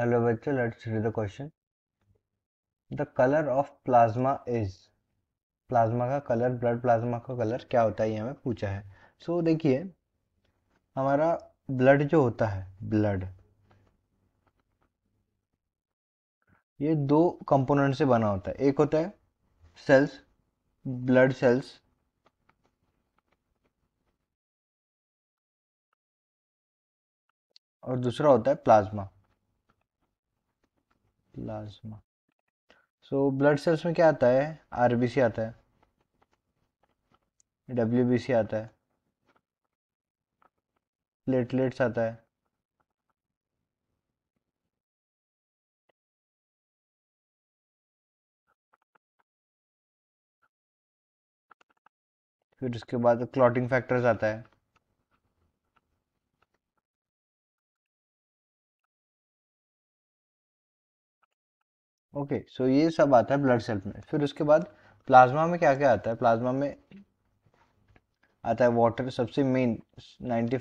Hello बच्चों let's read the question the colour of plasma is plasma का colour blood plasma का colour क्या होता है ये हमें पूछा है सो so, देखिए हमारा ब्लड जो होता है ब्लड ये दो कंपोनेंट से बना होता है एक होता है सेल्स ब्लड सेल्स और दूसरा होता है plasma plasma so blood cells में क्या आता है आरबीसी आता है डब्ल्यूबीसी आता है प्लेटलेट्स आता है फिर उसके बाद क्लॉटिंग फैक्टर्स आता है ओके okay, सो so ये सब आता है ब्लड सेल में फिर उसके बाद प्लाज्मा में क्या क्या आता है प्लाज्मा में आता है वाटर सबसे मेन नाइन्टी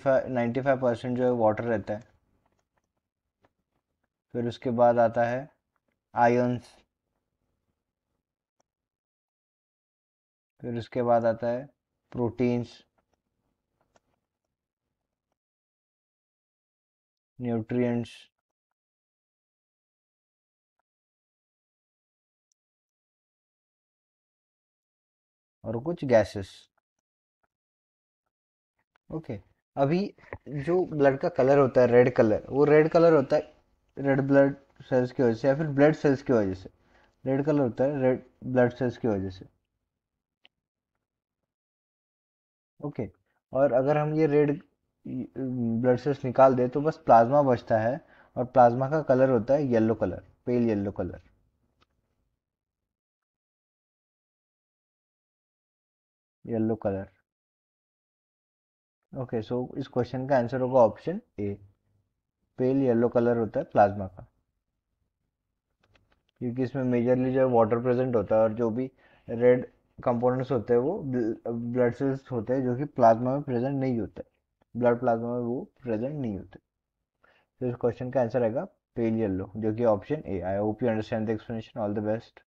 फाइव परसेंट जो है वाटर रहता है फिर उसके बाद आता है आयंस फिर उसके बाद आता है प्रोटीन्स न्यूट्रिएंट्स और कुछ गैसेस ओके okay. अभी जो ब्लड का कलर होता है रेड कलर वो रेड कलर होता है रेड ब्लड सेल्स की वजह से या फिर ब्लड सेल्स की वजह से रेड कलर होता है रेड ब्लड सेल्स की वजह से ओके okay. और अगर हम ये रेड ब्लड सेल्स निकाल दें तो बस प्लाज्मा बचता है और प्लाज्मा का कलर होता है yellow colour pale yellow colour yellow colour okay so इस क्वेश्चन का आंसर होगा option A pale yellow colour होता है प्लाज्मा का क्योंकि इसमें मेजरली जो वाटर प्रेजेंट होता है और जो भी रेड कंपोनेंट्स होते हैं वो ब्लड सेल्स होते हैं जो कि प्लाज्मा में प्रेजेंट नहीं होते ब्लड प्लाज्मा में वो प्रेजेंट नहीं होते तो इस क्वेश्चन का आंसर आएगा पेल येलो जो कि option A I hope you understand the explanation all the best